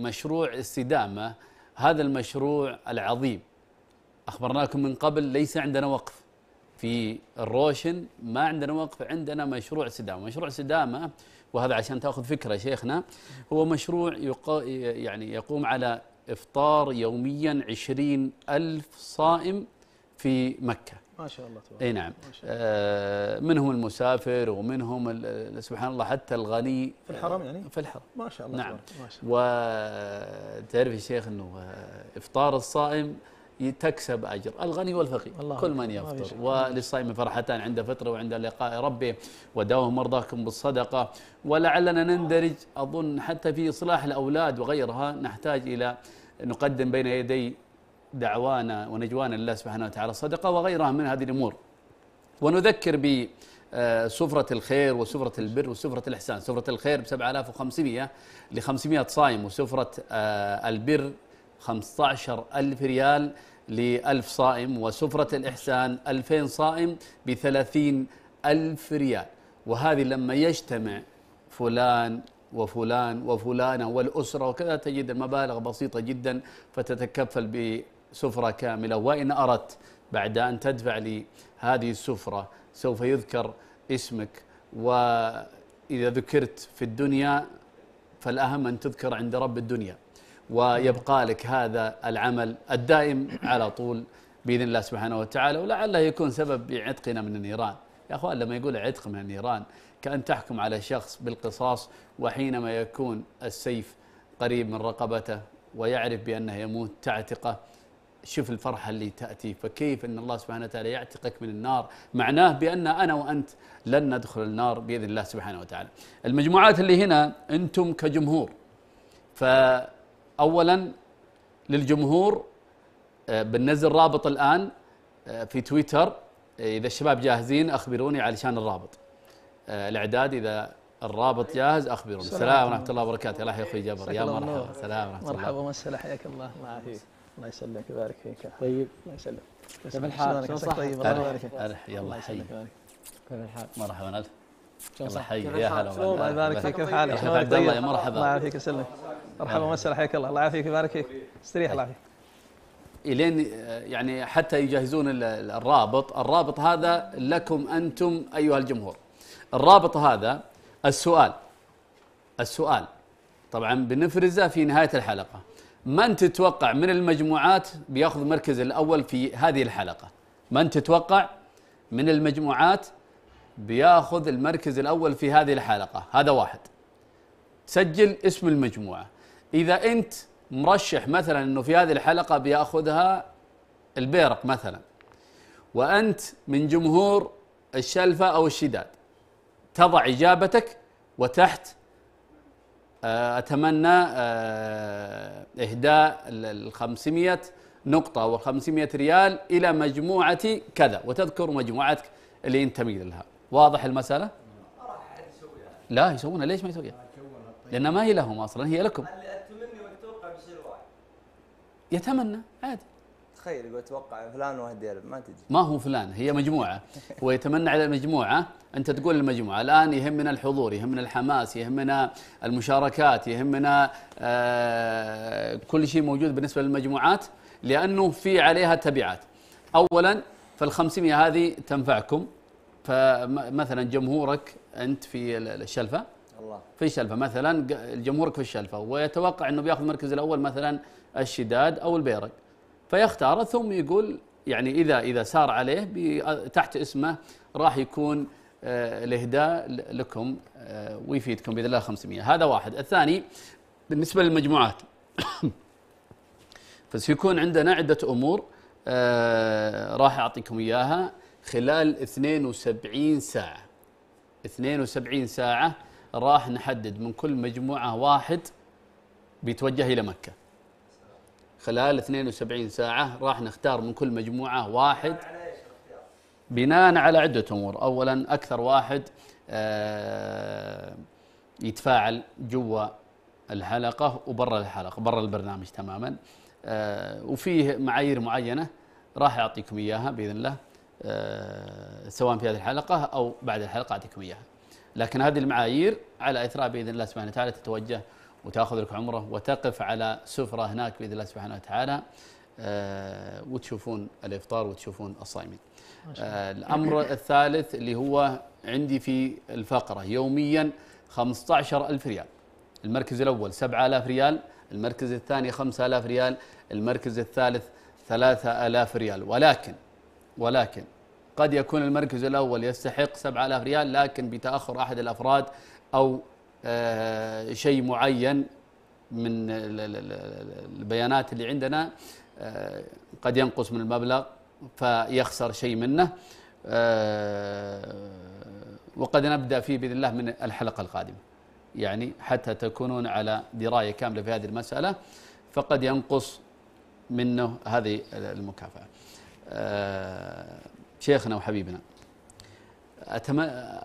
مشروع استدامه هذا المشروع العظيم اخبرناكم من قبل ليس عندنا وقف في الروشن ما عندنا وقف عندنا مشروع استدامه، مشروع استدامه وهذا عشان تاخذ فكره شيخنا هو مشروع يقو يعني يقوم على افطار يوميا عشرين ألف صائم في مكه ما شاء الله تبارك اي نعم آه منهم المسافر ومنهم سبحان الله حتى الغني في الحرم يعني في الحرم ما شاء الله نعم وتعرف يا شيخ انه آه، افطار الصائم تكسب اجر الغني والفقير الله كل من يفطر وللصائم فرحتان عند فطره وعند لقاء ربه وداوه مرضاكم بالصدقه ولعلنا نندرج اظن حتى في اصلاح الاولاد وغيرها نحتاج الى نقدم بين يدي دعوانا ونجوانا لله سبحانه وتعالى الصدقة وغيرها من هذه الأمور ونذكر بسفرة آه، الخير وسفرة البر وسفرة الإحسان سفرة الخير ب 7500 ل 500 صائم وسفرة آه، البر 15000 ريال ل 1000 صائم وسفرة الإحسان 2000 صائم ب 30000 ريال وهذه لما يجتمع فلان وفلان وفلانة والأسرة وكذا تجد المبالغ بسيطة جدا فتتكفل ب سفرة كاملة وإن أردت بعد أن تدفع لي هذه السفرة سوف يذكر اسمك وإذا ذكرت في الدنيا فالأهم أن تذكر عند رب الدنيا ويبقى لك هذا العمل الدائم على طول بإذن الله سبحانه وتعالى ولعله يكون سبب عتقنا من النيران يا أخوان لما يقول عتق من النيران كأن تحكم على شخص بالقصاص وحينما يكون السيف قريب من رقبته ويعرف بأنه يموت تعتقه شوف الفرحة اللي تأتي فكيف أن الله سبحانه وتعالى يعتقك من النار معناه بأن أنا وأنت لن ندخل النار بإذن الله سبحانه وتعالى المجموعات اللي هنا أنتم كجمهور فأولا للجمهور آه، بننزل رابط الآن آه، في تويتر آه، إذا الشباب جاهزين أخبروني علشان الرابط الإعداد إذا الرابط جاهز أخبروني السلام ورحمة الله وبركاته الله يا أخوي جبر يا مرحبا سلام ورحمة الله مرحبا ومسهلا حياك الله الله يعافيك الله يسلمك ويبارك فيك طيب الله يسلمك كيف الحال؟ شلونك؟ طيب الله يبارك فيك يلا حي كيف الحال؟ مرحبا ألف الله حي يا هلا والله الله يبارك فيك كيف حالك؟ عبد الله يا طيب. مرحبا الله يعافيك يسلمك مرحبا ومسهلا حياك الله الله يعافيك ويبارك فيك استريح الله يعافيك الين إيه، آه، يعني حتى يجهزون الرابط، الرابط هذا لكم انتم ايها الجمهور. الرابط هذا السؤال السؤال طبعا بنفرزه في نهايه الحلقه. من تتوقع من المجموعات بياخذ المركز الاول في هذه الحلقه من تتوقع من المجموعات بياخذ المركز الاول في هذه الحلقه هذا واحد سجل اسم المجموعه اذا انت مرشح مثلا انه في هذه الحلقه بياخذها البيرق مثلا وانت من جمهور الشلفه او الشداد تضع اجابتك وتحت آه، أتمنى آه، إهداء ال 500 نقطة و 500 ريال إلى مجموعة كذا وتذكر مجموعتك اللي ينتمي لها واضح المسألة؟ لا يسوونها ليش ما يسويها؟ لأن ما هي لهم أصلا هي لكم يتمنى عادي تخيل يقول اتوقع فلان وهدي ما تجي ما هو فلان هي مجموعه هو يتمنى على المجموعه انت تقول المجموعه الان يهمنا الحضور يهمنا الحماس يهمنا المشاركات يهمنا آه، كل شيء موجود بالنسبه للمجموعات لانه في عليها تبعات اولا فال500 هذه تنفعكم فمثلا جمهورك انت في الشلفه الله في الشلفه مثلا جمهورك في الشلفه ويتوقع انه بياخذ المركز الاول مثلا الشداد او البيرق فيختاره ثم يقول يعني اذا اذا سار عليه تحت اسمه راح يكون آه، الاهداء لكم آه، ويفيدكم باذن الله 500 هذا واحد الثاني بالنسبه للمجموعات فسيكون عندنا عده امور آه، راح اعطيكم اياها خلال 72 ساعه 72 ساعه راح نحدد من كل مجموعه واحد بيتوجه الى مكه خلال 72 ساعة راح نختار من كل مجموعة واحد بناء على عدة أمور أولا أكثر واحد آه، يتفاعل جوا الحلقة وبرا الحلقة برا البرنامج تماما آه، وفيه معايير معينة راح أعطيكم إياها بإذن الله آه، سواء في هذه الحلقة أو بعد الحلقة أعطيكم إياها لكن هذه المعايير على إثراء بإذن الله سبحانه وتعالى تتوجه وتاخذ لك عمره وتقف على سفره هناك باذن الله سبحانه وتعالى آه، وتشوفون الافطار وتشوفون الصائمين. آه، الامر الثالث اللي هو عندي في الفقره يوميا 15000 ريال. المركز الاول 7000 ريال، المركز الثاني 5000 ريال، المركز الثالث 3000 ريال ولكن ولكن قد يكون المركز الاول يستحق 7000 ريال لكن بتاخر احد الافراد او آه، شيء معين من البيانات اللي عندنا آه، قد ينقص من المبلغ فيخسر شيء منه آه، وقد نبدأ فيه بإذن الله من الحلقة القادمة يعني حتى تكونون على دراية كاملة في هذه المسألة فقد ينقص منه هذه المكافأة شيخنا وحبيبنا اتمنى